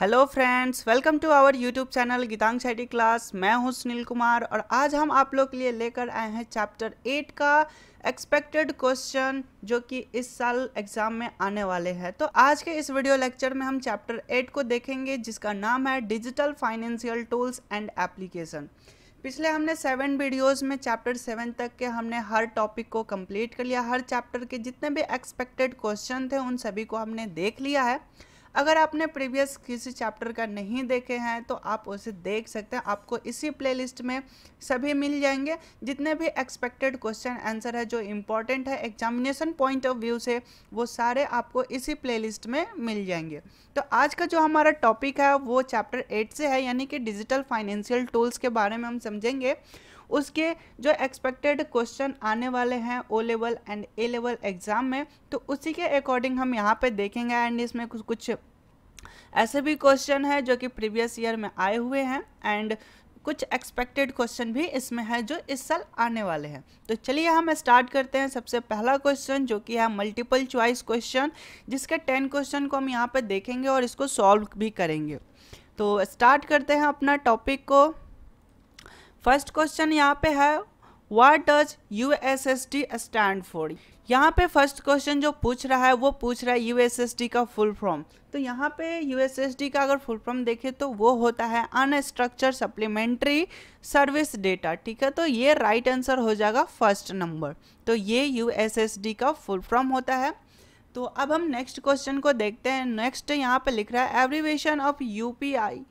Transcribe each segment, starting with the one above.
Hello friends welcome to our YouTube channel गीतांग शैटी class मैं हूं सुनील कुमार और आज हम आप लोग के लिए लेकर आए हैं चैप्टर एट का एक्सपेक्टेड क्वेश्चन जो कि इस साल एग्ज़ाम में आने वाले हैं तो आज के इस वीडियो लेक्चर में हम चैप्टर एट को देखेंगे जिसका नाम है digital financial tools and application पिछले हमने सेवन वीडियोज़ में चैप्टर सेवन तक के हमने हर टॉपिक को कम्प्लीट कर लिया हर चैप्टर के जितने भी एक्सपेक्टेड क्वेश्चन थे उन सभी को हमने देख लिया है अगर आपने प्रीवियस किसी चैप्टर का नहीं देखे हैं तो आप उसे देख सकते हैं आपको इसी प्लेलिस्ट में सभी मिल जाएंगे जितने भी एक्सपेक्टेड क्वेश्चन आंसर है जो इम्पॉर्टेंट है एग्जामिनेशन पॉइंट ऑफ व्यू से वो सारे आपको इसी प्लेलिस्ट में मिल जाएंगे तो आज का जो हमारा टॉपिक है वो चैप्टर एट से है यानी कि डिजिटल फाइनेंशियल टूल्स के बारे में हम समझेंगे उसके जो एक्सपेक्टेड क्वेश्चन आने वाले हैं O level and A level exam में तो उसी के अकॉर्डिंग हम यहाँ पे देखेंगे एंड इसमें कुछ कुछ ऐसे भी क्वेश्चन है जो कि प्रीवियस ईयर में आए हुए हैं एंड कुछ एक्सपेक्टेड क्वेश्चन भी इसमें है जो इस साल आने वाले हैं तो चलिए हम स्टार्ट करते हैं सबसे पहला क्वेश्चन जो कि है मल्टीपल चॉइस क्वेश्चन जिसके टेन क्वेश्चन को हम यहाँ पे देखेंगे और इसको सॉल्व भी करेंगे तो स्टार्ट करते हैं अपना टॉपिक को फर्स्ट क्वेश्चन यहाँ पे है what does U S S T stand for यहाँ पे फर्स्ट क्वेश्चन जो पूछ रहा है वो पूछ रहा है यू एस एस टी का फुल फॉर्म तो यहाँ पे यू एस एस टी का अगर फुल फॉर्म देखें तो वो होता है अनस्ट्रक्चर सप्लीमेंट्री सर्विस डेटा ठीक है तो ये राइट right आंसर हो जाएगा फर्स्ट नंबर तो ये यू एस एस डी का फुल फॉर्म होता है तो अब हम नेक्स्ट क्वेश्चन को देखते हैं नेक्स्ट यहाँ पे लिख रहा है abbreviation of U P I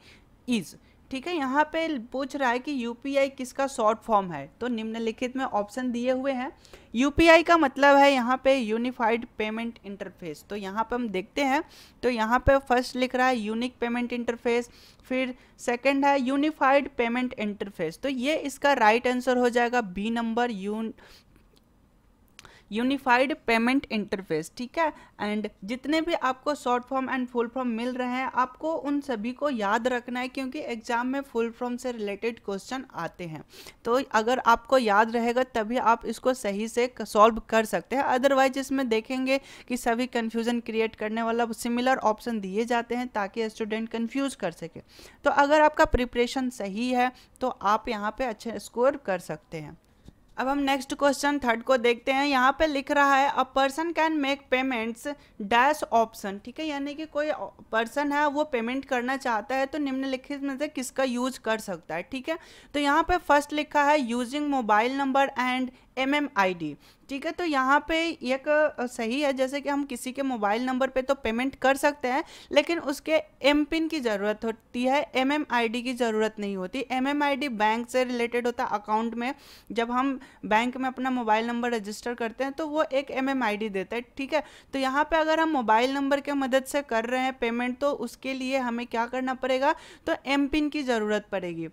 is ठीक है यहाँ पे पूछ रहा है कि यू किसका शॉर्ट फॉर्म है तो निम्नलिखित में ऑप्शन दिए हुए हैं यू का मतलब है यहाँ पे यूनिफाइड पेमेंट इंटरफेस तो यहाँ पे हम देखते हैं तो यहाँ पे फर्स्ट लिख रहा है यूनिक पेमेंट इंटरफेस फिर सेकंड है यूनिफाइड पेमेंट इंटरफेस तो ये इसका राइट right आंसर हो जाएगा B number unified payment interface ठीक है एंड जितने भी आपको short form and full form मिल रहे हैं आपको उन सभी को याद रखना है क्योंकि एग्जाम में फुल फॉर्म से रिलेटेड क्वेश्चन आते हैं तो अगर आपको याद रहेगा तभी आप इसको सही से सॉल्व कर सकते हैं अदरवाइज इसमें देखेंगे कि सभी कन्फ्यूज़न क्रिएट करने वाला सिमिलर ऑप्शन दिए जाते हैं ताकि स्टूडेंट कन्फ्यूज कर सके तो अगर आपका प्रिपरेशन सही है तो आप यहाँ पर अच्छे स्कोर कर सकते हैं अब हम नेक्स्ट क्वेश्चन थर्ड को देखते हैं यहाँ पे लिख रहा है a person can make payments dash option ठीक है यानी कि कोई पर्सन है वो पेमेंट करना चाहता है तो निम्नलिखित में से किसका यूज कर सकता है ठीक है तो यहाँ पे फर्स्ट लिखा है using mobile number and M M I D ठीक है तो यहाँ पे एक सही है जैसे कि हम किसी के मोबाइल नंबर पे तो पेमेंट कर सकते हैं लेकिन उसके एम पिन की ज़रूरत होती है एम एम आई डी की ज़रूरत नहीं होती M M I D bank से रिलेटेड होता है अकाउंट में जब हम बैंक में अपना मोबाइल नंबर रजिस्टर करते हैं तो वो एक एम एम आई डी देता है ठीक है तो यहाँ पर अगर हम मोबाइल नंबर के मदद से कर रहे हैं पेमेंट तो उसके लिए हमें क्या करना पड़ेगा तो एम पिन की ज़रूरत पड़ेगी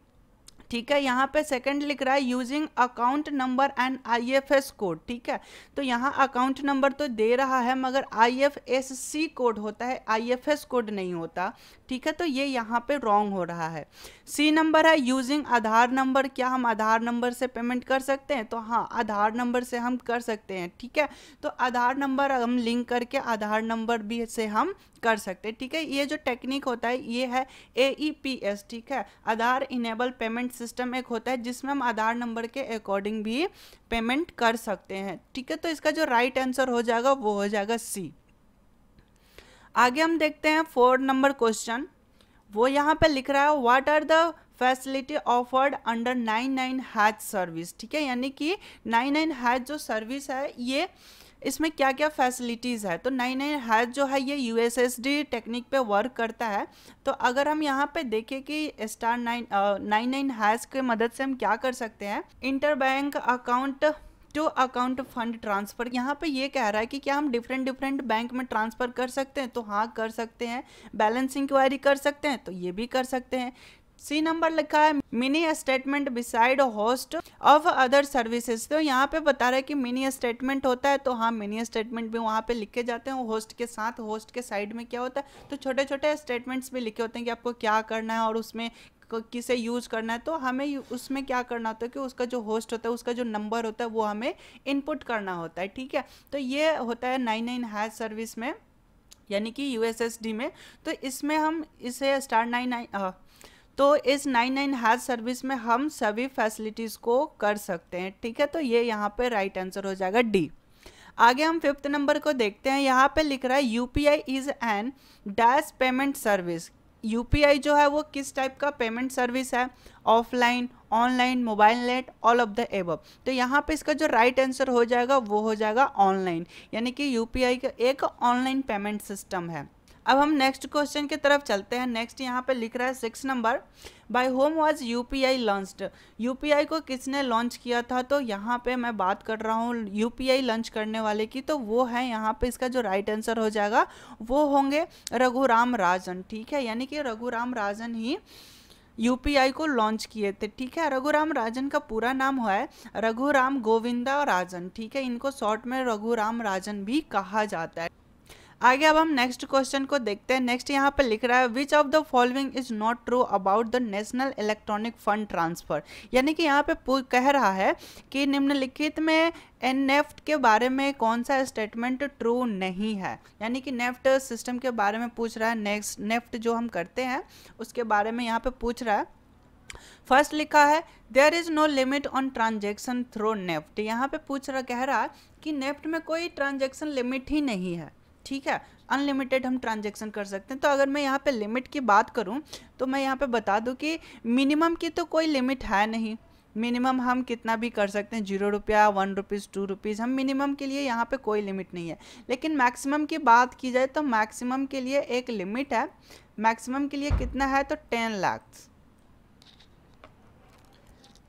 ठीक है यहाँ पे सेकंड लिख रहा है using account number and IFS code ठीक है तो यहाँ अकाउंट नंबर तो दे रहा है मगर आईएफएससी कोड होता है आईएफएस कोड नहीं होता ठीक है तो ये यहाँ पे रॉन्ग हो रहा है सी नंबर है यूजिंग आधार नंबर क्या हम आधार नंबर से पेमेंट कर सकते हैं तो हाँ आधार नंबर से हम कर सकते हैं ठीक है तो आधार नंबर हम लिंक करके आधार नंबर भी से हम कर सकते हैं ठीक है ये जो टेक्निक होता है ये है ए ई पी एस ठीक है आधार इनेबल पेमेंट सिस्टम एक होता है जिसमें हम आधार नंबर के अकॉर्डिंग भी पेमेंट कर सकते हैं ठीक है तो इसका जो राइट आंसर हो जाएगा वो हो जाएगा सी आगे हम देखते हैं फोर नंबर क्वेश्चन वो यहाँ पे लिख रहा है what are the facility offered under nine nine hash service ठीक है यानी कि नाइन नाइन हैच जो सर्विस है ये इसमें क्या क्या फैसिलिटीज़ है तो नाइन नाइन हैच जो है ये U S S D technique पे वर्क करता है तो अगर हम यहाँ पे देखें कि star nine nine nine hash के मदद से हम क्या कर सकते हैं inter bank account crypto account fund transfer यहाँ पे ये कह रहा है कि क्या हम डिफरेंट डिफरेंट बैंक में ट्रांसफर कर सकते हैं तो हाँ कर सकते हैं बैलेंस इंक्वायरी कर सकते हैं तो ये भी कर सकते हैं सी नंबर लिखा है mini statement beside host of other services तो यहाँ पे बता रहा है कि मिनी स्टेटमेंट होता है तो हाँ मिनी स्टेटमेंट भी वहाँ पे लिखे जाते हैं होस्ट के साथ होस्ट के साइड में क्या होता है तो छोटे छोटे स्टेटमेंट्स भी लिखे होते हैं कि आपको क्या करना है और उसमें किसे यूज़ करना है तो हमें उसमें क्या करना होता है कि उसका जो होस्ट होता है उसका जो नंबर होता है वो हमें इनपुट करना होता है ठीक है तो ये होता है नाइन नाइन हैज सर्विस में यानी कि यू में तो इसमें हम इसे स्टार नाइन नाइन तो इस नाइन नाइन हैज सर्विस में हम सभी फैसिलिटीज़ को कर सकते हैं ठीक है तो ये यहाँ पे राइट आंसर हो जाएगा डी आगे हम फिफ्थ नंबर को देखते हैं यहाँ पे लिख रहा है U P I is an dash payment service U जो है वो किस टाइप का पेमेंट सर्विस है offline online mobile net all of the above तो यहाँ पे इसका जो राइट right आंसर हो जाएगा वो हो जाएगा ऑनलाइन यानी कि यू का एक ऑनलाइन पेमेंट सिस्टम है अब हम नेक्स्ट क्वेश्चन की तरफ चलते हैं नेक्स्ट यहाँ पे लिख रहा है six number by whom was UPI launched UPI को किसने लॉन्च किया था तो यहाँ पे मैं बात कर रहा हूँ यूपीआई लॉन्च करने वाले की तो वो है यहाँ पे इसका जो राइट आंसर हो जाएगा वो होंगे रघुराम राजन ठीक है यानी कि रघुराम राजन ही यूपीआई को लॉन्च किए थे ठीक है रघुराम राजन का पूरा नाम हुआ है रघुराम गोविंदा राजन ठीक है इनको शॉर्ट में रघुराम राजन भी कहा जाता है आगे अब हम नेक्स्ट क्वेश्चन को देखते हैं नेक्स्ट यहाँ पर लिख रहा है which of the following is not true about the national electronic fund transfer यानी कि यहाँ पे कह रहा है कि निम्नलिखित में नेफ्ट के बारे में कौन सा स्टेटमेंट ट्रू नहीं है यानी कि नेफ्ट सिस्टम के बारे में पूछ रहा है नेक्स्ट नेफ्ट जो हम करते हैं उसके बारे में यहाँ पे पूछ रहा है फर्स्ट लिखा है there is no limit on transaction through NEFT यहाँ पे पूछ रहा कह रहा कि नेफ्ट में कोई ट्रांजेक्शन लिमिट ही नहीं है ठीक है अनलिमिटेड हम ट्रांजेक्शन कर सकते हैं तो अगर मैं यहाँ पे लिमिट की बात करूँ तो मैं यहाँ पे बता दूँ कि मिनिमम की तो कोई लिमिट है नहीं मिनिमम हम कितना भी कर सकते हैं जीरो रुपया वन रुपीज़ टू रुपीज़ हम मिनिमम के लिए यहाँ पे कोई लिमिट नहीं है लेकिन मैक्सिमम की बात की जाए तो मैक्सिमम के लिए एक लिमिट है मैक्सिमम के लिए कितना है तो टेन लाख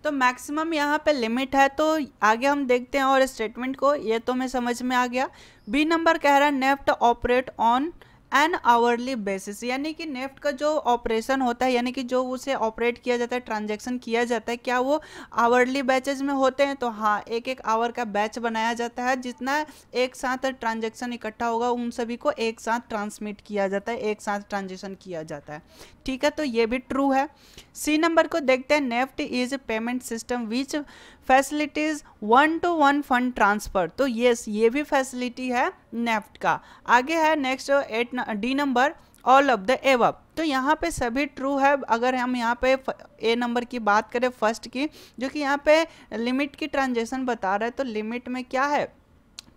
तो मैक्सिमम यहाँ पे लिमिट है तो आगे हम देखते हैं और स्टेटमेंट को ये तो मैं समझ में आ गया बी नंबर कह रहा है NEFT operate on an hourly basis यानी कि नेफ्ट का जो ऑपरेशन होता है यानी कि जो उसे ऑपरेट किया जाता है ट्रांजेक्शन किया जाता है क्या वो आवरली बैचेज में होते हैं तो हाँ एक एक आवर का बैच बनाया जाता है जितना एक साथ ट्रांजेक्शन इकट्ठा होगा उन सभी को एक साथ ट्रांसमिट किया जाता है एक साथ ट्रांजेक्शन किया जाता है ठीक है तो ये भी ट्रू है सी नंबर को देखते हैं NEFT is payment system which facilities one to one fund transfer तो येस ये भी फैसिलिटी है नेफ्ट का आगे है next eight D number all of the above तो यहाँ पे सभी ट्रू है अगर हम यहाँ पे ए नंबर की बात करें फर्स्ट की जो कि यहाँ पे लिमिट की ट्रांजेक्शन बता रहा है तो लिमिट में क्या है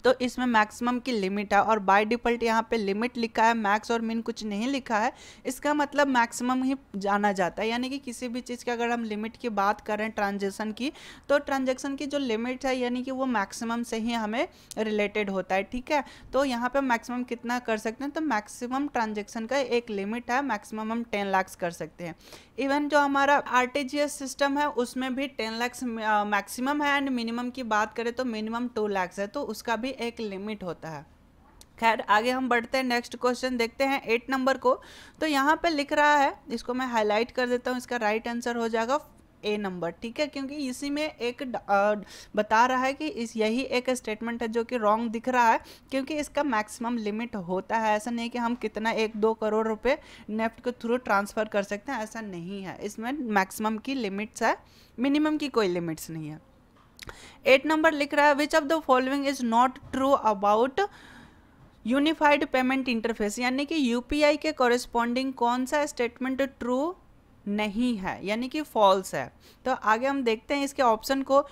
तो इसमें मैक्सिमम की लिमिट है और बाय डिफ़ॉल्ट यहाँ पे लिमिट लिखा है मैक्स और मिन कुछ नहीं लिखा है इसका मतलब मैक्सिमम ही जाना जाता है यानी कि किसी भी चीज़ की अगर हम लिमिट की बात करें ट्रांजेक्शन की तो ट्रांजेक्शन की जो लिमिट है यानी कि वो मैक्सिमम से ही हमें रिलेटेड होता है ठीक है तो यहाँ पर मैक्सिमम कितना कर सकते हैं तो मैक्सिमम ट्रांजेक्शन का एक लिमिट है मैक्सिमम हम टेन लैक्स कर सकते हैं इवन जो हमारा आर सिस्टम है उसमें भी टेन लैक्स मैक्सिमम है एंड मिनिमम की बात करें तो मिनिमम टू लैक्स है तो उसका भी एक लिमिट होता है खैर आगे हम बढ़ते हैं नेक्स्ट क्वेश्चन देखते हैं एट नंबर को तो यहाँ पे लिख रहा है इसको मैं हाईलाइट कर देता हूँ इसका राइट right आंसर हो जाएगा ए नंबर ठीक है क्योंकि इसी में एक आ, बता रहा है कि इस यही एक स्टेटमेंट है जो कि रॉन्ग दिख रहा है क्योंकि इसका मैक्सिमम लिमिट होता है ऐसा नहीं कि हम कितना एक दो करोड़ रुपए नेफ्ट के थ्रू ट्रांसफ़र कर सकते हैं ऐसा नहीं है इसमें मैक्सिमम की लिमिट्स है मिनिमम की कोई लिमिट्स नहीं है एट नंबर लिख रहा है which of the following is not true about unified payment interface यानी कि यूपीआई के कॉरेस्पॉन्डिंग कौन सा स्टेटमेंट ट्रू नहीं है यानी कि फॉल्स है तो आगे हम देखते हैं इसके ऑप्शन को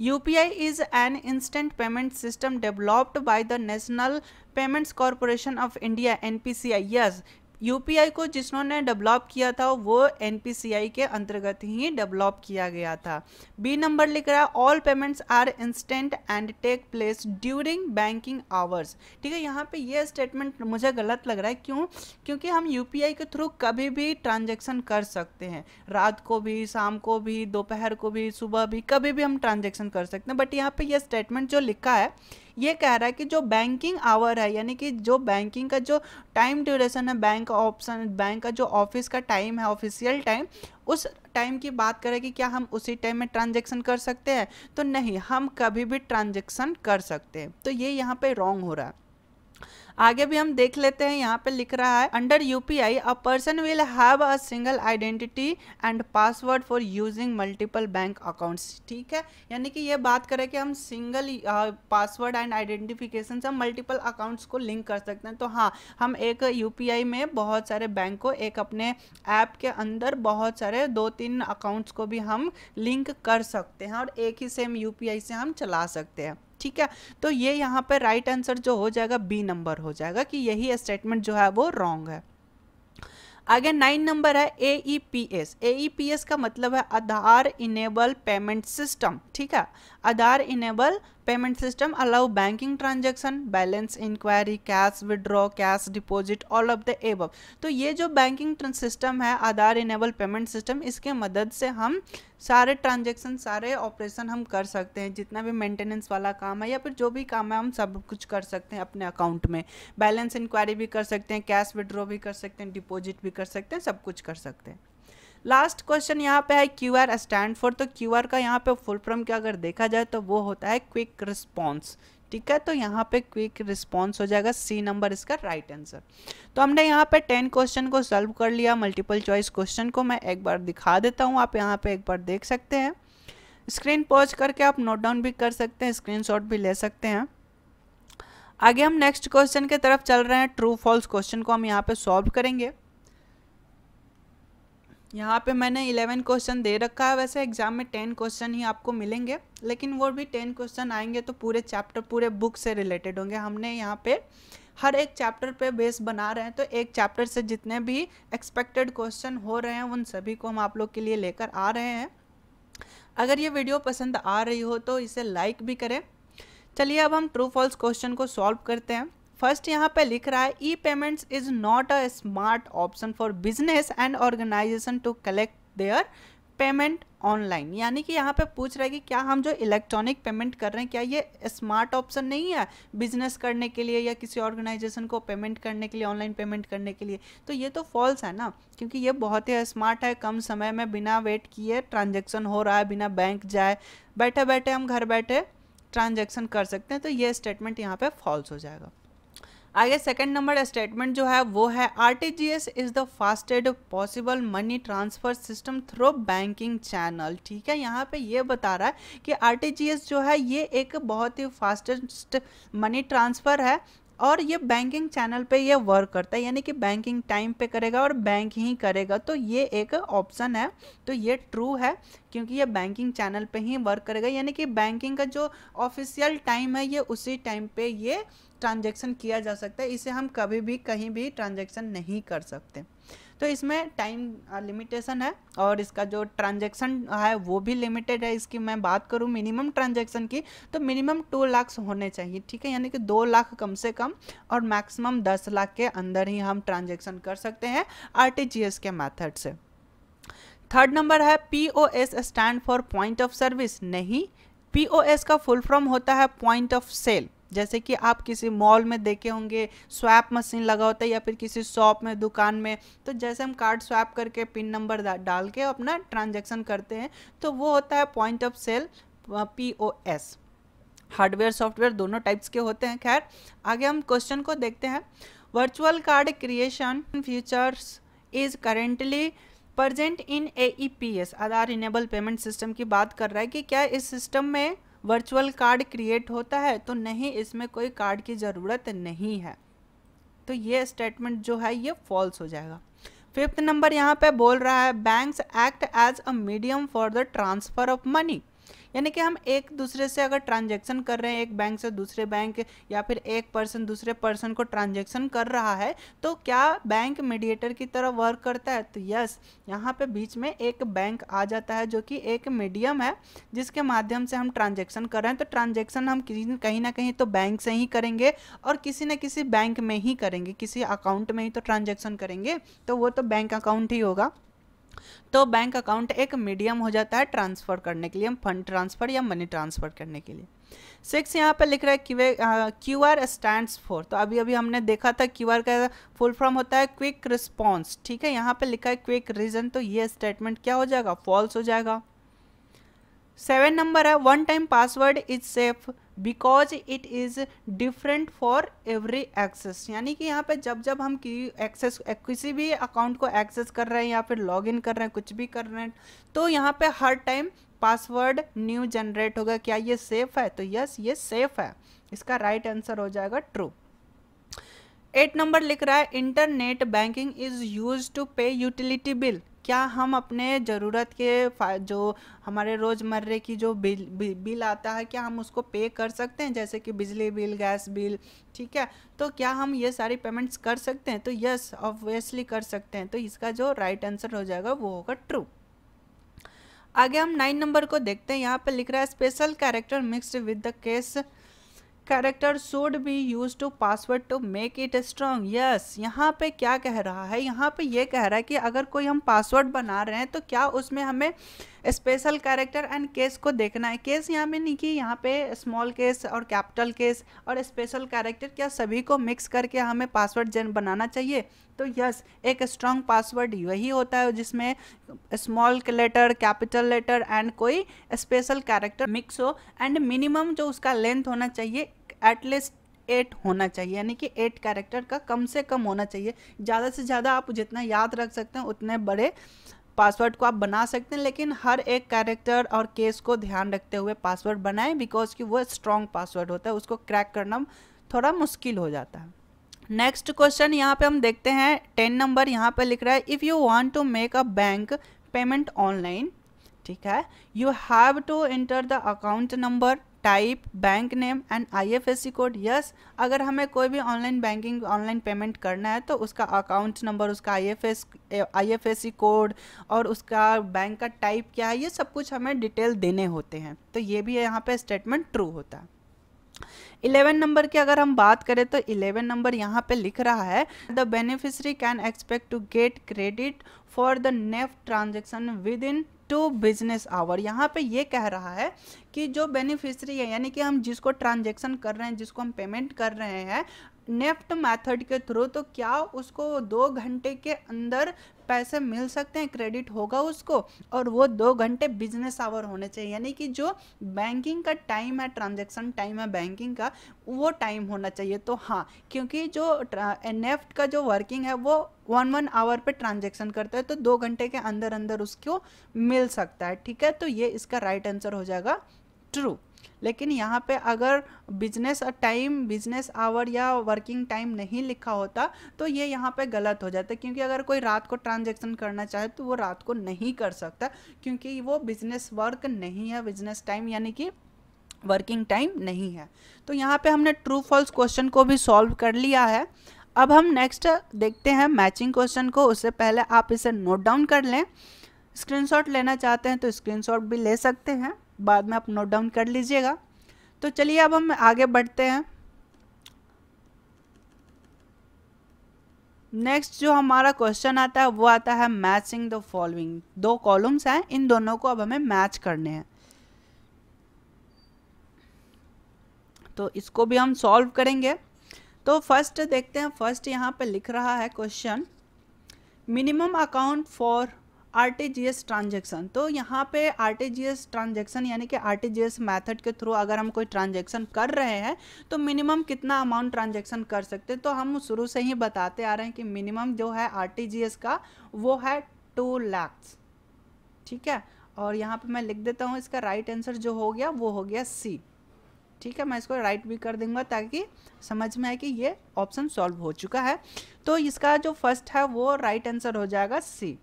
U P I is an instant payment system developed by the national payments corporation of India N P C I yes UPI को जिन्होंने डेवलप किया था वो एनपीसीआई के अंतर्गत ही डेवलप किया गया था बी नंबर लिख रहा है all payments are instant and take place during banking hours ठीक है यहाँ पे ये स्टेटमेंट मुझे गलत लग रहा है क्यों क्योंकि हम यूपीआई के थ्रू कभी भी ट्रांजेक्शन कर सकते हैं रात को भी शाम को भी दोपहर को भी सुबह भी कभी भी हम ट्रांजेक्शन कर सकते हैं बट यहाँ पर यह स्टेटमेंट जो लिखा है ये कह रहा है कि जो बैंकिंग आवर है यानी कि जो बैंकिंग का जो टाइम ड्यूरेशन है बैंक ऑप्शन बैंक का जो ऑफिस का टाइम है ऑफिशियल टाइम उस टाइम की बात करें कि क्या हम उसी टाइम में ट्रांजेक्शन कर सकते हैं तो नहीं हम कभी भी ट्रांजेक्शन कर सकते हैं तो ये यहाँ पर रॉन्ग हो रहा है आगे भी हम देख लेते हैं यहाँ पे लिख रहा है under UPI a person will have a single identity and password for using multiple bank accounts ठीक है यानी कि ये बात करें कि हम सिंगल पासवर्ड एंड आइडेंटिफिकेशन से हम मल्टीपल अकाउंट्स को लिंक कर सकते हैं तो हाँ हम एक यू में बहुत सारे बैंक को एक अपने ऐप के अंदर बहुत सारे दो तीन अकाउंट्स को भी हम लिंक कर सकते हैं और एक ही सेम यू से हम चला सकते हैं ठीक है तो ये यहाँ पर राइट आंसर जो हो जाएगा बी नंबर हो जाएगा कि यही स्टेटमेंट जो है वो रॉन्ग है आगे नाइन नंबर है A E P S A E P S का मतलब है आधार इनेबल पेमेंट सिस्टम ठीक है Aadhaar enable payment system allow banking transaction balance inquiry cash withdraw cash deposit all of the above तो ये जो बैंकिंग सिस्टम है आधार इनेबल पेमेंट सिस्टम इसके मदद से हम सारे ट्रांजेक्शन सारे ऑपरेशन हम कर सकते हैं जितना भी मेंटेनेंस वाला काम है या फिर जो भी काम है हम सब कुछ कर सकते हैं अपने अकाउंट में बैलेंस इंक्वायरी भी कर सकते हैं कैश विड्रॉ भी कर सकते हैं डिपॉजिट भी कर सकते हैं सब कुछ कर सकते हैं लास्ट क्वेश्चन यहाँ पे है क्यू आर स्टैंड फॉर तो क्यू आर का यहाँ पे फुल फॉर्म क्या अगर देखा जाए तो वो होता है क्विक रिस्पॉन्स ठीक है तो यहाँ पे क्विक रिस्पॉन्स हो जाएगा सी नंबर इसका राइट right आंसर तो हमने यहाँ पे टेन क्वेश्चन को सॉल्व कर लिया मल्टीपल चॉइस क्वेश्चन को मैं एक बार दिखा देता हूँ आप यहाँ पे एक बार देख सकते हैं स्क्रीन पॉज करके आप नोट डाउन भी कर सकते हैं स्क्रीन भी ले सकते हैं आगे हम नेक्स्ट क्वेश्चन के तरफ चल रहे हैं ट्रू फॉल्स क्वेश्चन को हम यहाँ पे सॉल्व करेंगे यहाँ पे मैंने इलेवन क्वेश्चन दे रखा है वैसे एग्ज़ाम में टेन क्वेश्चन ही आपको मिलेंगे लेकिन वो भी टेन क्वेश्चन आएंगे तो पूरे चैप्टर पूरे बुक से रिलेटेड होंगे हमने यहाँ पे हर एक चैप्टर पे बेस बना रहे हैं तो एक चैप्टर से जितने भी एक्सपेक्टेड क्वेश्चन हो रहे हैं उन सभी को हम आप लोग के लिए लेकर आ रहे हैं अगर ये वीडियो पसंद आ रही हो तो इसे लाइक भी करें चलिए अब हम ट्रू फॉल्स क्वेश्चन को सॉल्व करते हैं फर्स्ट यहाँ पे लिख रहा है E payments is not a smart option for business and organization to collect their payment online यानी कि यहाँ पे पूछ रहा है कि क्या हम जो इलेक्ट्रॉनिक पेमेंट कर रहे हैं क्या ये स्मार्ट ऑप्शन नहीं है बिजनेस करने के लिए या किसी ऑर्गेनाइजेशन को पेमेंट करने के लिए ऑनलाइन पेमेंट करने के लिए तो ये तो फॉल्स है ना क्योंकि ये बहुत ही स्मार्ट है कम समय में बिना वेट किए ट्रांजेक्शन हो रहा है बिना बैंक जाए बैठे बैठे हम घर बैठे ट्रांजेक्शन कर सकते हैं तो ये स्टेटमेंट यहाँ पर फॉल्स हो जाएगा आगे सेकंड नंबर स्टेटमेंट जो है वो है R T G S is the fastest possible money transfer system through banking channel ठीक है यहाँ पे ये बता रहा है कि आर टी जी एस जो है ये एक बहुत ही फास्टेस्ट मनी ट्रांसफ़र है और ये बैंकिंग चैनल पे ये वर्क करता है यानी कि बैंकिंग टाइम पे करेगा और बैंक ही करेगा तो ये एक ऑप्शन है तो ये ट्रू है क्योंकि ये बैंकिंग चैनल पे ही वर्क करेगा यानी कि बैंकिंग का जो ऑफिशियल टाइम है ये उसी टाइम पे ये ट्रांजेक्शन किया जा सकता है इसे हम कभी भी कहीं भी ट्रांजेक्शन नहीं कर सकते तो इसमें टाइम लिमिटेशन है और इसका जो ट्रांजेक्शन है वो भी लिमिटेड है इसकी मैं बात करूँ मिनिमम ट्रांजेक्शन की तो मिनिमम टू लाख होने चाहिए ठीक है यानी कि दो लाख कम से कम और मैक्सिमम दस लाख के अंदर ही हम ट्रांजेक्शन कर सकते हैं आर के मैथड से थर्ड नंबर है P O S stand for point of service नहीं पी ओ एस का फुल फॉर्म होता है पॉइंट ऑफ सेल जैसे कि आप किसी मॉल में देखे होंगे स्वैप मशीन लगा होता है या फिर किसी शॉप में दुकान में तो जैसे हम कार्ड स्वैप करके पिन नंबर डाल के अपना ट्रांजेक्शन करते हैं तो वो होता है point of sale P O S hardware software दोनों टाइप्स के होते हैं खैर आगे हम क्वेश्चन को देखते हैं virtual card creation features is currently present in A E P S Aadhaar enable payment system की बात कर रहा है कि क्या इस सिस्टम में वर्चुअल कार्ड क्रिएट होता है तो नहीं इसमें कोई कार्ड की ज़रूरत नहीं है तो ये स्टेटमेंट जो है ये फॉल्स हो जाएगा फिफ्थ नंबर यहाँ पे बोल रहा है banks act as a medium for the transfer of money यानी कि हम एक दूसरे से अगर ट्रांजेक्शन कर रहे हैं एक बैंक से दूसरे बैंक या फिर एक पर्सन दूसरे पर्सन को ट्रांजेक्शन कर रहा है तो क्या बैंक मीडिएटर की तरह वर्क करता है तो यस यहाँ पे बीच में एक बैंक आ जाता है जो कि एक मीडियम है जिसके माध्यम से हम ट्रांजेक्शन कर रहे हैं तो ट्रांजेक्शन हम किसी कहीं ना कहीं तो बैंक से ही करेंगे और किसी न किसी बैंक में ही करेंगे किसी अकाउंट में ही तो ट्रांजेक्शन करेंगे तो वो तो बैंक अकाउंट ही होगा तो बैंक अकाउंट एक मीडियम हो जाता है ट्रांसफ़र करने के लिए फंड ट्रांसफ़र या मनी ट्रांसफ़र करने के लिए सिक्स यहाँ पे लिख रहा है Q Q R stand for तो अभी अभी हमने देखा था क्यू आर का फुल फॉर्म होता है क्विक रिस्पॉन्स ठीक है यहाँ पे लिखा है क्विक रीजन तो ये स्टेटमेंट क्या हो जाएगा फॉल्स हो जाएगा सेवन नंबर है one time password is safe because it is different for every access यानी कि यहाँ पे जब जब हम की एक्सेस किसी भी अकाउंट को एक्सेस कर रहे हैं या फिर लॉग इन कर रहे हैं कुछ भी कर रहे हैं तो यहाँ पे हर टाइम पासवर्ड न्यू जनरेट होगा क्या हाँ, ये सेफ है तो यस ये सेफ है इसका राइट right आंसर हो जाएगा ट्रू एट नंबर लिख रहा है internet banking is use to pay utility bill क्या हम अपने ज़रूरत के जो हमारे रोज़मर्रे की जो बिल बिल आता है क्या हम उसको पे कर सकते हैं जैसे कि बिजली बिल गैस बिल ठीक है तो क्या हम ये सारी पेमेंट्स कर सकते हैं तो यस ऑब्वियसली कर सकते हैं तो इसका जो राइट आंसर हो जाएगा वो होगा ट्रू आगे हम नाइन नंबर को देखते हैं यहाँ पर लिख रहा है special character mix with the case character should be use to password to make it strong yes यहाँ पे क्या कह रहा है यहाँ पे ये कह रहा है कि अगर कोई हम पासवर्ड बना रहे हैं तो क्या उसमें हमें स्पेशल कैरेक्टर एंड केस को देखना है केस यहाँ में नहीं कि यहाँ पे स्मॉल केस और कैपिटल केस और स्पेशल कैरेक्टर क्या सभी को मिक्स करके हमें पासवर्ड जन बनाना चाहिए तो यस एक स्ट्रॉन्ग पासवर्ड यही होता है जिसमें small letter capital letter and कोई स्पेशल कैरेक्टर मिक्स हो एंड मिनिमम जो उसका लेंथ होना चाहिए एटलीस्ट एट होना चाहिए यानी कि एट कैरेक्टर का कम से कम होना चाहिए ज़्यादा से ज़्यादा आप जितना याद रख सकते हैं उतने बड़े पासवर्ड को आप बना सकते हैं लेकिन हर एक कैरेक्टर और केस को ध्यान रखते हुए पासवर्ड बनाएं बिकॉज कि वो स्ट्रॉन्ग पासवर्ड होता है उसको क्रैक करना थोड़ा मुश्किल हो जाता है नेक्स्ट क्वेश्चन यहाँ पे हम देखते हैं टेन नंबर यहाँ पे लिख रहा है if you want to make a bank payment online ठीक है you have to enter the account number type bank name and IFSC code yes अगर हमें कोई भी ऑनलाइन बैंकिंग ऑनलाइन पेमेंट करना है तो उसका अकाउंट नंबर उसका आई एफ कोड और उसका बैंक का टाइप क्या है ये सब कुछ हमें डिटेल देने होते हैं तो ये भी यहाँ पर स्टेटमेंट ट्रू होता है इलेवन नंबर की अगर हम बात करें तो इलेवन नंबर यहाँ पे लिख रहा है the beneficiary can expect to get credit for the NEFT transaction within two business hour यहाँ पे ये कह रहा है कि जो बेनिफिशरी है यानी कि हम जिसको ट्रांजेक्शन कर रहे हैं जिसको हम पेमेंट कर रहे हैं नेफ्ट मेथड के थ्रू तो क्या उसको दो घंटे के अंदर पैसे मिल सकते हैं क्रेडिट होगा उसको और वो दो घंटे बिजनेस आवर होने चाहिए यानी कि जो बैंकिंग का टाइम है ट्रांजैक्शन टाइम है बैंकिंग का वो टाइम होना चाहिए तो हाँ क्योंकि जो नेफ्ट का जो वर्किंग है वो वन वन आवर पे ट्रांजैक्शन करता है तो दो घंटे के अंदर अंदर उसको मिल सकता है ठीक है तो ये इसका राइट right आंसर हो जाएगा ट्रू लेकिन यहाँ पे अगर बिजनेस टाइम बिजनेस आवर या वर्किंग टाइम नहीं लिखा होता तो ये यहाँ पे गलत हो जाता है क्योंकि अगर कोई रात को ट्रांजेक्शन करना चाहे तो वो रात को नहीं कर सकता क्योंकि वो बिजनेस वर्क नहीं है बिजनेस टाइम यानी कि वर्किंग टाइम नहीं है तो यहाँ पे हमने ट्रू फॉल्स क्वेश्चन को भी सॉल्व कर लिया है अब हम नेक्स्ट देखते हैं मैचिंग क्वेश्चन को उससे पहले आप इसे नोट डाउन कर लें स्क्रीनशॉट लेना चाहते हैं तो स्क्रीनशॉट भी ले सकते हैं बाद में आप नोट डाउन कर लीजिएगा तो चलिए अब हम आगे बढ़ते हैं नेक्स्ट जो हमारा क्वेश्चन आता है वो आता है मैचिंग द फॉलोइंग दो कॉलम्स हैं इन दोनों को अब हमें मैच करने हैं तो इसको भी हम सॉल्व करेंगे तो फर्स्ट देखते हैं फर्स्ट यहाँ पे लिख रहा है question minimum account for RTGS transaction तो यहाँ पे आरटीजीएस ट्रांजेक्शन यानी कि आरटीजीएस मेथड के थ्रू अगर हम कोई ट्रांजेक्शन कर रहे हैं तो मिनिमम कितना अमाउंट ट्रांजेक्शन कर सकते हैं तो हम शुरू से ही बताते आ रहे हैं कि मिनिमम जो है आरटीजीएस का वो है टू लैक्स ठीक है और यहाँ पे मैं लिख देता हूँ इसका राइट आंसर जो हो गया वो हो गया सी ठीक है मैं इसको राइट भी कर दूंगा ताकि समझ में आए कि ये ऑप्शन सॉल्व हो चुका है तो इसका जो फर्स्ट है वो राइट आंसर हो जाएगा सी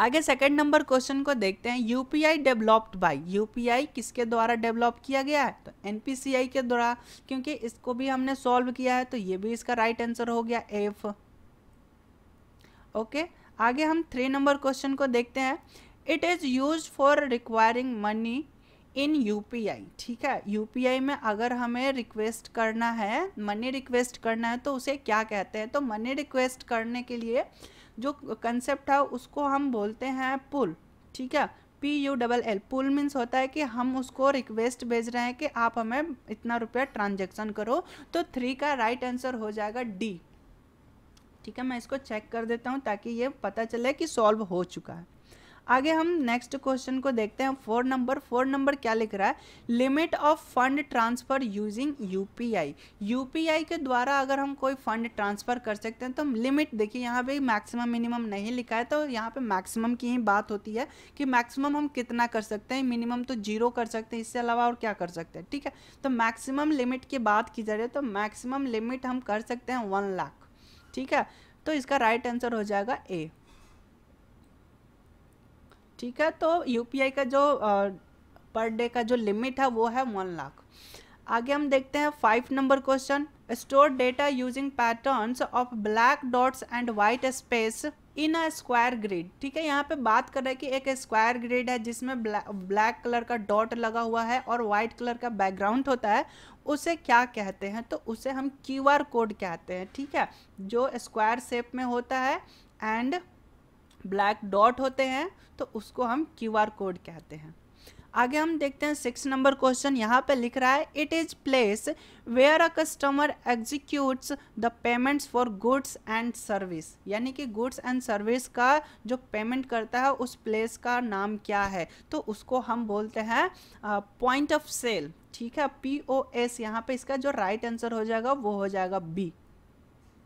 आगे सेकंड नंबर क्वेश्चन को देखते हैं यूपीआई डेवलप्ड बाय यूपीआई किसके द्वारा डेवलप किया गया है तो एनपीसीआई के द्वारा क्योंकि इसको भी हमने सॉल्व किया है तो ये भी इसका राइट आंसर हो गया एफ ओके okay? आगे हम थ्री नंबर क्वेश्चन को देखते हैं it is use for requiring money in UPI ठीक है यूपीआई में अगर हमें रिक्वेस्ट करना है मनी रिक्वेस्ट करना है तो उसे क्या कहते हैं तो मनी रिक्वेस्ट करने के लिए जो कंसेप्ट है उसको हम बोलते हैं पुल ठीक है P U double L pull means होता है कि हम उसको रिक्वेस्ट भेज रहे हैं कि आप हमें इतना रुपया ट्रांजेक्शन करो तो थ्री का राइट आंसर हो जाएगा डी ठीक है मैं इसको चेक कर देता हूँ ताकि ये पता चले कि सॉल्व हो चुका है आगे हम नेक्स्ट क्वेश्चन को देखते हैं फोर नंबर फोर नंबर क्या लिख रहा है limit of fund transfer using UPI UPI के द्वारा अगर हम कोई फंड ट्रांसफ़र कर सकते हैं तो हम लिमिट देखिए यहाँ पे मैक्सिमम मिनिमम नहीं लिखा है तो यहाँ पे मैक्सिमम की ही बात होती है कि मैक्सिमम हम कितना कर सकते हैं मिनिमम तो जीरो कर सकते हैं इससे अलावा और क्या कर सकते हैं ठीक है तो मैक्सिमम लिमिट की बात की जा रही है तो मैक्सिमम लिमिट हम कर सकते हैं वन लाख ठीक है तो इसका राइट आंसर हो जाएगा ए ठीक है तो यूपीआई का जो पर डे का जो लिमिट है वो है वन लाख आगे हम देखते हैं five number question store data using patterns of black dots and white space in a square grid ठीक है यहाँ पे बात कर रहे हैं कि एक स्क्वायर ग्रिड है जिसमें ब्लैक कलर का डॉट लगा हुआ है और वाइट कलर का बैकग्राउंड होता है उसे क्या कहते हैं तो उसे हम क्यू आर कोड कहते हैं ठीक है जो स्क्वायर शेप में होता है एंड ब्लैक डॉट होते हैं तो उसको हम क्यू आर कोड कहते हैं आगे हम देखते हैं सिक्स नंबर क्वेश्चन यहाँ पे लिख रहा है it is place where a customer executes the payments for goods and service यानी कि गुड्स एंड सर्विस का जो पेमेंट करता है उस प्लेस का नाम क्या है तो उसको हम बोलते हैं पॉइंट ऑफ सेल ठीक है पी ओ एस यहाँ पे इसका जो राइट right आंसर हो जाएगा वो हो जाएगा बी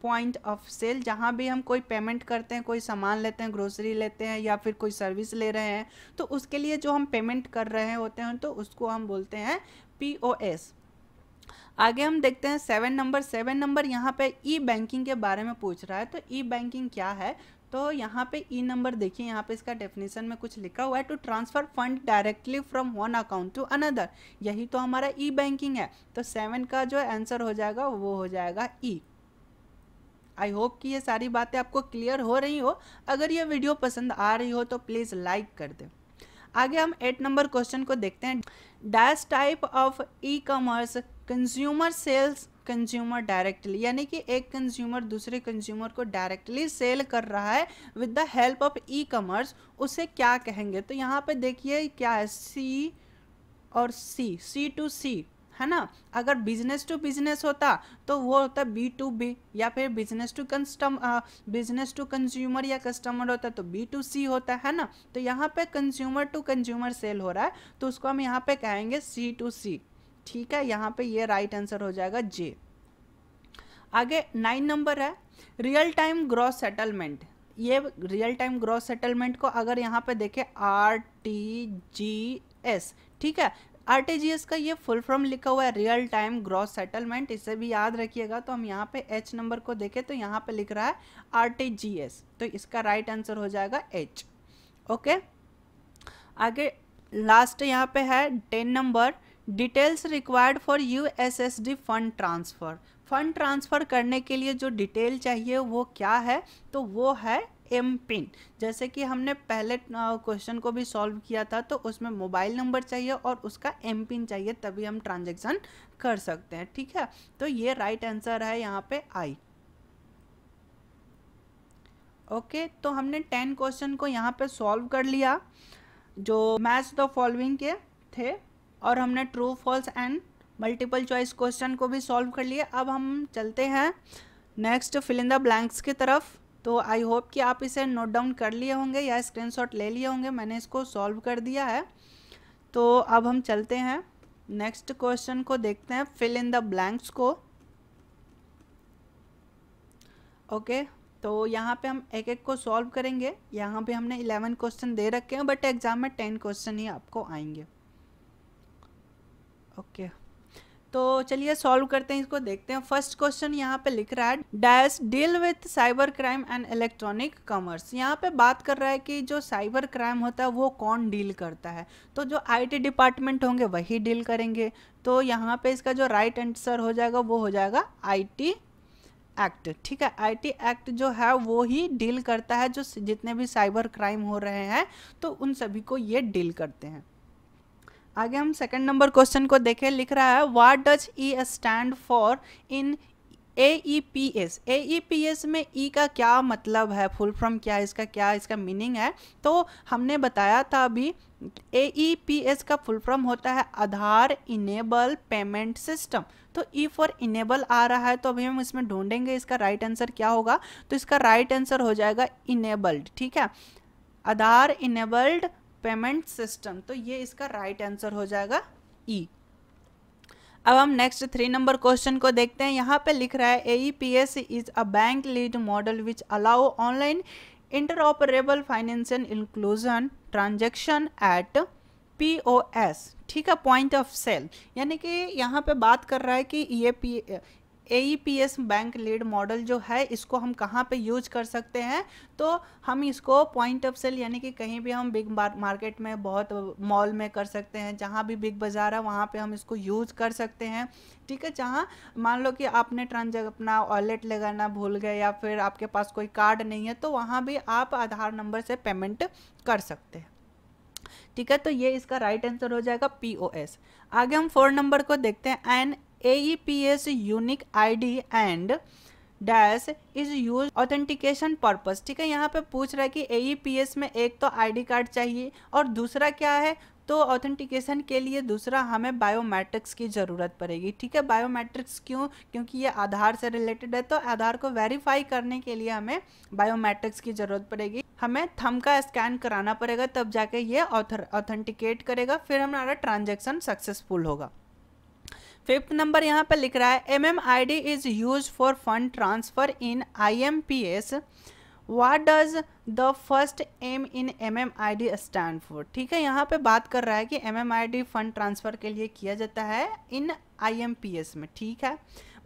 पॉइंट ऑफ सेल जहाँ भी हम कोई पेमेंट करते हैं कोई सामान लेते हैं ग्रोसरी लेते हैं या फिर कोई सर्विस ले रहे हैं तो उसके लिए जो हम पेमेंट कर रहे होते हैं तो उसको हम बोलते हैं पी ओ एस आगे हम देखते हैं सेवन नंबर सेवन नंबर यहाँ पे ई बैंकिंग के बारे में पूछ रहा है तो ई बैंकिंग क्या है तो यहाँ पे ई e नंबर देखिए यहाँ पे इसका डेफिनेशन में कुछ लिखा हुआ है to transfer fund directly from one account to another यही तो हमारा ई बैंकिंग है तो सेवन का जो आंसर हो जाएगा वो हो जाएगा ई e. आई होप कि ये सारी बातें आपको क्लियर हो रही हो अगर ये वीडियो पसंद आ रही हो तो प्लीज़ लाइक कर दें आगे हम एट नंबर क्वेश्चन को देखते हैं dash type of e commerce consumer sells consumer directly यानी कि एक कंज्यूमर दूसरे कंज्यूमर को डायरेक्टली सेल कर रहा है with the help of e commerce उसे क्या कहेंगे तो यहाँ पे देखिए क्या है सी और सी सी टू सी है ना अगर बिजनेस टू बिजनेस होता तो वो होता बी टू बी या फिर business to custom business to consumer या कस्टमर होता तो बी टू सी होता है ना तो यहाँ पे कंज्यूमर टू कंज्यूमर सेल हो रहा है तो उसको हम यहाँ पे कहेंगे सी टू सी ठीक है यहाँ पे ये राइट आंसर हो जाएगा जे आगे नाइन नंबर है रियल टाइम ग्रॉस सेटलमेंट ये रियल टाइम ग्रॉस सेटलमेंट को अगर यहाँ पे देखें आर टी जी एस ठीक है आर का ये फुल फॉर्म लिखा हुआ है रियल टाइम ग्रॉस सेटलमेंट इसे भी याद रखिएगा तो हम यहाँ पे एच नंबर को देखें तो यहाँ पे लिख रहा है आर तो इसका राइट right आंसर हो जाएगा एच ओके आगे लास्ट यहाँ पे है ten number details required for U S S D fund transfer fund transfer करने के लिए जो डिटेल चाहिए वो क्या है तो वो है एम पिन जैसे कि हमने पहले क्वेश्चन को भी सॉल्व किया था तो उसमें मोबाइल नंबर चाहिए और उसका एम पिन चाहिए तभी हम ट्रांजेक्शन कर सकते हैं ठीक है तो ये राइट आंसर है यहाँ पे आई ओके okay, तो हमने टेन क्वेश्चन को यहाँ पे सॉल्व कर लिया जो मैच द फॉलोइंग के थे और हमने true false and multiple choice question को भी सॉल्व कर लिया अब हम चलते हैं नेक्स्ट फिलिंदा ब्लैंक्स की तरफ तो आई होप कि आप इसे नोट डाउन कर लिए होंगे या स्क्रीनशॉट ले लिए होंगे मैंने इसको सॉल्व कर दिया है तो अब हम चलते हैं नेक्स्ट क्वेश्चन को देखते हैं फिल इन द ब्लैंक्स को ओके okay, तो यहाँ पे हम एक एक को सॉल्व करेंगे यहाँ पे हमने इलेवन क्वेश्चन दे रखे हैं बट एग्ज़ाम में टेन क्वेश्चन ही आपको आएंगे ओके okay. तो चलिए सॉल्व करते हैं इसको देखते हैं फर्स्ट क्वेश्चन यहाँ पे लिख रहा है dash deal with cyber crime and electronic commerce यहाँ पे बात कर रहा है कि जो साइबर क्राइम होता है वो कौन डील करता है तो जो आईटी डिपार्टमेंट होंगे वही डील करेंगे तो यहाँ पे इसका जो राइट right आंसर हो जाएगा वो हो जाएगा आई एक्ट ठीक है आईटी एक्ट जो है वो ही डील करता है जो जितने भी साइबर क्राइम हो रहे हैं तो उन सभी को ये डील करते हैं आगे हम सेकंड नंबर क्वेश्चन को देखें लिख रहा है what does E stand for in A E P S A E P S में ई e का क्या मतलब है फुल फ्रॉम क्या इसका क्या इसका मीनिंग है तो हमने बताया था अभी ए ई पी एस का फुल फॉर्म होता है आधार इनेबल पेमेंट सिस्टम तो ई फॉर इनेबल आ रहा है तो अभी हम इसमें ढूंढेंगे इसका राइट right आंसर क्या होगा तो इसका राइट right आंसर हो जाएगा इनेबल्ड ठीक है आधार इनेबल्ड पेमेंट सिस्टम तो ये इसका राइट right आंसर हो जाएगा ई e. अब हम नेक्स्ट थ्री नंबर क्वेश्चन को देखते हैं यहाँ पे लिख रहा है A E P S is a bank lead model which allow online interoperable financial inclusion transaction at P O S ठीक है पॉइंट ऑफ सेल यानी कि यहाँ पे बात कर रहा है कि ये P A bank lead model जो है इसको हम कहाँ पे यूज कर सकते हैं तो हम इसको पॉइंट ऑफ सेल यानी कि कहीं भी हम बिग मार्केट में बहुत मॉल में कर सकते हैं जहाँ भी बिग बाज़ार है वहाँ पे हम इसको यूज कर सकते हैं ठीक है जहाँ मान लो कि आपने ट्रांजेक्ट अपना वॉलेट लगाना भूल गए या फिर आपके पास कोई कार्ड नहीं है तो वहाँ भी आप आधार नंबर से पेमेंट कर सकते हैं ठीक है तो ये इसका राइट आंसर हो जाएगा पी ओ एस आगे हम फोर नंबर को देखते हैं an AEPS unique D and dash is use authentication purpose ठीक है यहाँ पे पूछ रहा है कि एस e में एक तो आईडी कार्ड चाहिए और दूसरा क्या है तो ऑथेंटिकेशन के लिए दूसरा हमें बायोमेट्रिक्स की ज़रूरत पड़ेगी ठीक है बायोमेट्रिक्स क्यों क्योंकि ये आधार से रिलेटेड है तो आधार को वेरीफाई करने के लिए हमें बायोमेट्रिक्स की ज़रूरत पड़ेगी हमें थम का स्कैन कराना पड़ेगा तब जाके ये ऑथर ऑथेंटिकेट करेगा फिर हमारा ट्रांजेक्शन सक्सेसफुल होगा फिफ्थ नंबर यहाँ पर लिख रहा है M M I D is use for fund transfer in I M P S what does the first M in M M I D stand for ठीक है यहाँ पर बात कर रहा है कि M M I D fund transfer के लिए किया जाता है in I M P S में ठीक है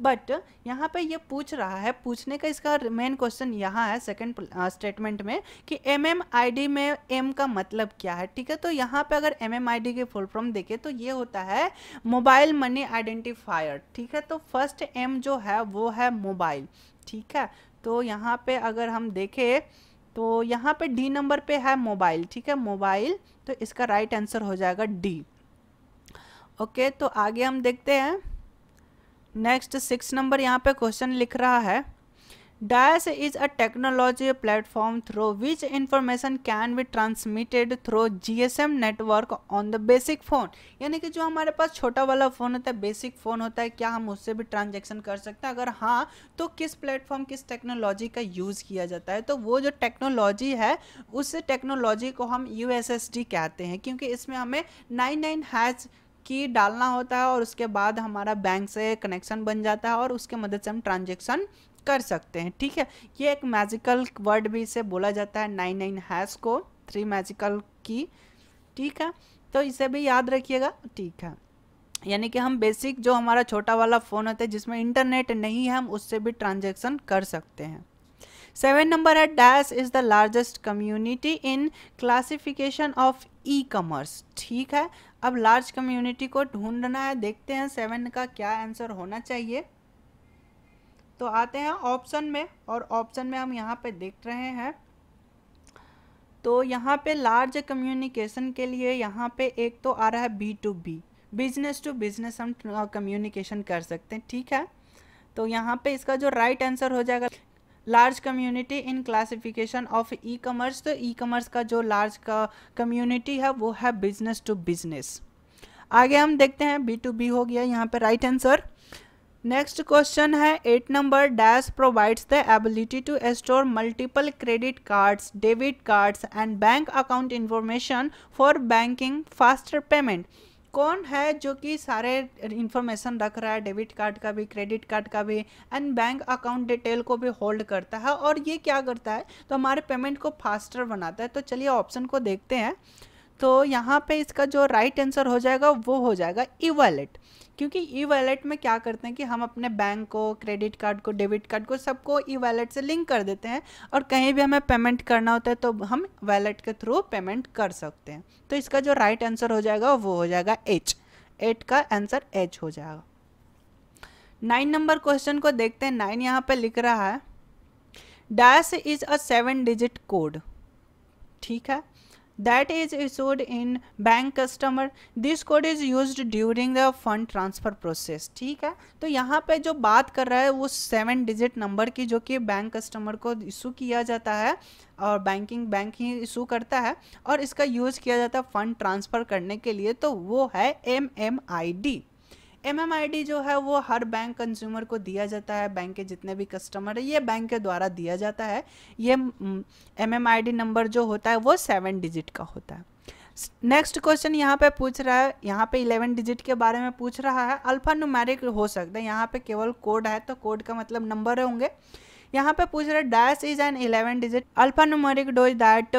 बट यहाँ पे ये पूछ रहा है पूछने का इसका मेन क्वेश्चन यहाँ है सेकंड स्टेटमेंट uh, में कि एम एम आई डी में एम का मतलब क्या है ठीक है तो यहाँ पे अगर एम एम आई डी के फुल फॉर्म देखें तो ये होता है मोबाइल मनी आइडेंटिफायर ठीक है तो फर्स्ट एम जो है वो है मोबाइल ठीक है तो यहाँ पे अगर हम देखें तो यहाँ पे डी नंबर पे है मोबाइल ठीक है मोबाइल तो इसका राइट right आंसर हो जाएगा डी ओके okay, तो आगे हम देखते हैं नेक्स्ट सिक्स नंबर यहाँ पे क्वेश्चन लिख रहा है a technology platform through which information can be transmitted through G S M network on the basic phone यानी कि जो हमारे पास छोटा वाला फ़ोन होता है बेसिक फ़ोन होता है क्या हम उससे भी ट्रांजेक्शन कर सकते हैं अगर हाँ तो किस प्लेटफॉर्म किस टेक्नोलॉजी का यूज़ किया जाता है तो वो जो टेक्नोलॉजी है उस टेक्नोलॉजी को हम यू कहते हैं क्योंकि इसमें हमें नाइन नाइन हैज़ की डालना होता है और उसके बाद हमारा बैंक से कनेक्शन बन जाता है और उसके मदद से हम ट्रांजेक्शन कर सकते हैं ठीक है ये एक मैजिकल वर्ड भी इसे बोला जाता है नाइन नाइन हैश को थ्री मैजिकल की ठीक है तो इसे भी याद रखिएगा ठीक है यानी कि हम बेसिक जो हमारा छोटा वाला फ़ोन होता है जिसमें इंटरनेट नहीं है हम उससे भी ट्रांजेक्शन कर सकते हैं सेवन नंबर है dash is the largest community in classification of e commerce ठीक है अब लार्ज कम्युनिटी को ढूंढना है देखते हैं सेवन का क्या आंसर होना चाहिए तो आते हैं ऑप्शन में और ऑप्शन में हम यहाँ पे देख रहे हैं तो यहाँ पे लार्ज कम्युनिकेशन के लिए यहाँ पे एक तो आ रहा है B to B business to business हम कम्युनिकेशन कर सकते हैं ठीक है तो यहाँ पे इसका जो राइट right आंसर हो जाएगा large community in classification of e commerce तो ई कॉमर्स का जो लार्ज का कम्युनिटी है वो है बिजनेस टू बिजनेस आगे हम देखते हैं बी टू बी हो गया यहाँ पे राइट आंसर नेक्स्ट क्वेश्चन है eight number dash provides the ability to store multiple credit cards debit cards and bank account information for banking faster payment कौन है जो कि सारे इन्फॉर्मेशन रख रहा है डेबिट कार्ड का भी क्रेडिट कार्ड का भी एंड बैंक अकाउंट डिटेल को भी होल्ड करता है और ये क्या करता है तो हमारे पेमेंट को फास्टर बनाता है तो चलिए ऑप्शन को देखते हैं तो यहाँ पे इसका जो राइट right आंसर हो जाएगा वो हो जाएगा ई वॉलेट क्योंकि ई वैलेट में क्या करते हैं कि हम अपने बैंक को क्रेडिट कार्ड को डेबिट कार्ड को सबको ई वैलेट से लिंक कर देते हैं और कहीं भी हमें पेमेंट करना होता है तो हम वैलेट के थ्रू पेमेंट कर सकते हैं तो इसका जो राइट right आंसर हो जाएगा वो हो जाएगा एच एट का आंसर एच हो जाएगा नाइन नंबर क्वेश्चन को देखते हैं नाइन यहाँ पर लिख रहा है dash is a seven digit code ठीक है that is issued in bank customer this code is use during the fund transfer process ठीक है तो यहाँ पे जो बात कर रहा है वो सेवन डिजिट नंबर की जो कि बैंक कस्टमर को इशू किया जाता है और बैंकिंग बैंक ही इशू करता है और इसका यूज़ किया जाता है फ़ंड ट्रांसफ़र करने के लिए तो वो है M M I D M जो है वो हर बैंक कंज्यूमर को दिया जाता है बैंक के जितने भी कस्टमर है ये बैंक के द्वारा दिया जाता है ये एम नंबर जो होता है वो सेवन डिजिट का होता है नेक्स्ट क्वेश्चन यहाँ पे पूछ रहा है यहाँ पे इलेवन डिजिट के बारे में पूछ रहा है अल्फा नुमेरिक हो सकता है यहाँ पे केवल कोड है तो कोड का मतलब नंबर होंगे यहाँ पे पूछ रहा है dash is an eleven digit alpha numeric dose that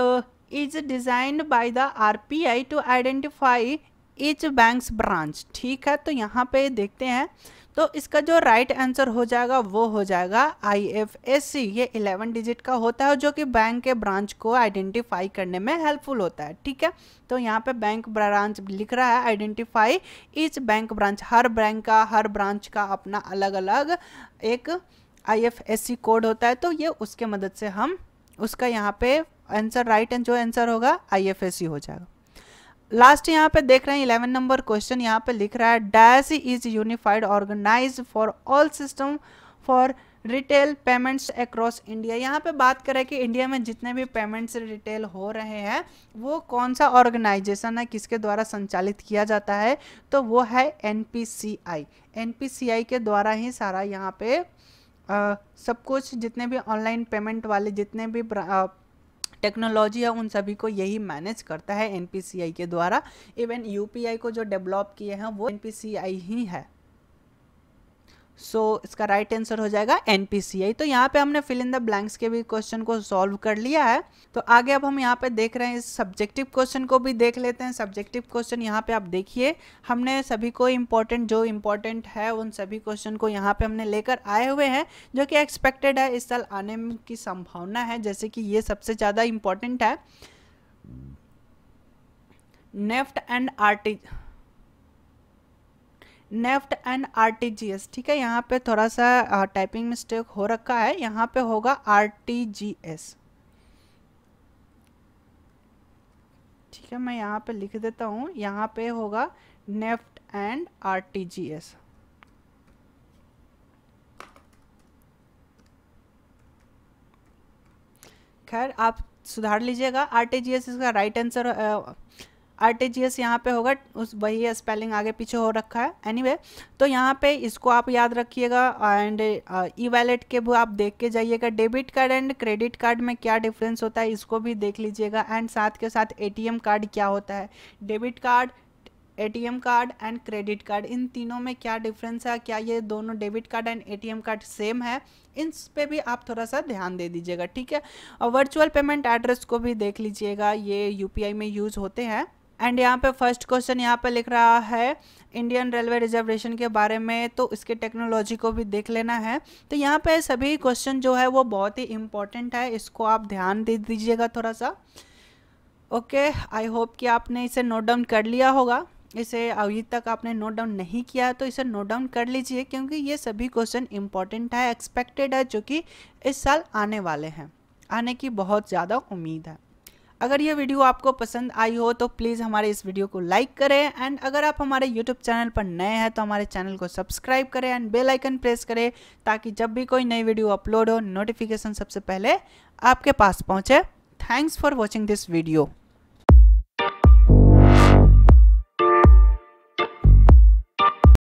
is designed by the RPI to identify each banks branch ठीक है तो यहाँ पे देखते हैं तो इसका जो राइट आंसर हो जाएगा वो हो जाएगा आई एफ एस सी ये इलेवन डिजिट का होता है जो कि बैंक के ब्रांच को आइडेंटिफाई करने में हेल्पफुल होता है ठीक है तो यहाँ पे बैंक ब्रांच लिख रहा है आइडेंटिफाई इच बैंक ब्रांच हर बैंक का हर ब्रांच का अपना अलग अलग एक I F S C code होता है तो ये उसके मदद से हम उसका यहाँ पे आंसर राइट एंड जो आंसर होगा आई एफ एस सी हो जाएगा लास्ट यहाँ पे देख रहे हैं इलेवन नंबर क्वेश्चन यहाँ पे लिख रहा है dash is unified organize for all system for retail payments across India यहाँ पे बात करें कि इंडिया में जितने भी पेमेंट्स रिटेल हो रहे हैं वो कौन सा ऑर्गेनाइजेशन है किसके द्वारा संचालित किया जाता है तो वो है एन पी के द्वारा ही सारा यहाँ पे आ, सब कुछ जितने भी ऑनलाइन पेमेंट वाले जितने भी टेक्नोलॉजी है उन सभी को यही मैनेज करता है एन के द्वारा इवन यू को जो डेवलप किए हैं वो एन ही है सो so, इसका राइट right आंसर हो जाएगा एन तो यहाँ पे हमने फिल इन द ब्लैंक्स के भी क्वेश्चन को सॉल्व कर लिया है तो आगे अब हम यहाँ पे देख रहे हैं इस सब्जेक्टिव क्वेश्चन को भी देख लेते हैं सब्जेक्टिव क्वेश्चन यहाँ पे आप देखिए हमने सभी को इम्पोर्टेंट जो इम्पोर्टेंट है उन सभी क्वेश्चन को यहाँ पे हमने लेकर आए हुए हैं जो कि एक्सपेक्टेड है इस साल आने की संभावना है जैसे कि ये सबसे ज़्यादा इम्पोर्टेंट है NEFT and artist NEFT and R ठीक है यहाँ पे थोड़ा सा टाइपिंग मिस्टेक हो रखा है यहाँ पे होगा आर ठीक है मैं यहाँ पे लिख देता हूँ यहाँ पे होगा नेफ्ट एंड आर खैर आप सुधार लीजिएगा आरटीजीएस इसका right answer R T G S यहाँ पर होगा उस वही स्पेलिंग आगे पीछे हो रखा है एनी anyway, तो यहाँ पे इसको आप याद रखिएगा एंड ई वैलेट के भी आप देख के जाइएगा debit card and credit card में क्या डिफरेंस होता है इसको भी देख लीजिएगा एंड साथ के साथ ए टी एम कार्ड क्या होता है debit card ATM card and credit card इन तीनों में क्या डिफरेंस है क्या ये दोनों debit card and ATM card same है इन पे भी आप थोड़ा सा ध्यान दे दीजिएगा ठीक है और वर्चुअल पेमेंट एड्रेस को भी देख लीजिएगा ये यूपीआई में यूज़ होते हैं एंड यहाँ पे फर्स्ट क्वेश्चन यहाँ पे लिख रहा है इंडियन रेलवे रिजर्वेशन के बारे में तो इसके टेक्नोलॉजी को भी देख लेना है तो यहाँ पे सभी क्वेश्चन जो है वो बहुत ही इम्पोर्टेंट है इसको आप ध्यान दे दीजिएगा थोड़ा सा ओके आई होप कि आपने इसे नोट डाउन कर लिया होगा इसे अभी तक आपने नोट डाउन नहीं किया तो इसे नोट डाउन कर लीजिए क्योंकि ये सभी क्वेश्चन इम्पॉर्टेंट है एक्सपेक्टेड है जो कि इस साल आने वाले हैं आने की बहुत ज़्यादा उम्मीद है अगर यह वीडियो आपको पसंद आई हो तो प्लीज़ हमारे इस वीडियो को लाइक करें एंड अगर आप हमारे यूट्यूब चैनल पर नए हैं तो हमारे चैनल को सब्सक्राइब करें एंड बेल आइकन प्रेस करें ताकि जब भी कोई नई वीडियो अपलोड हो नोटिफिकेशन सबसे पहले आपके पास पहुँचे thanks for watching this video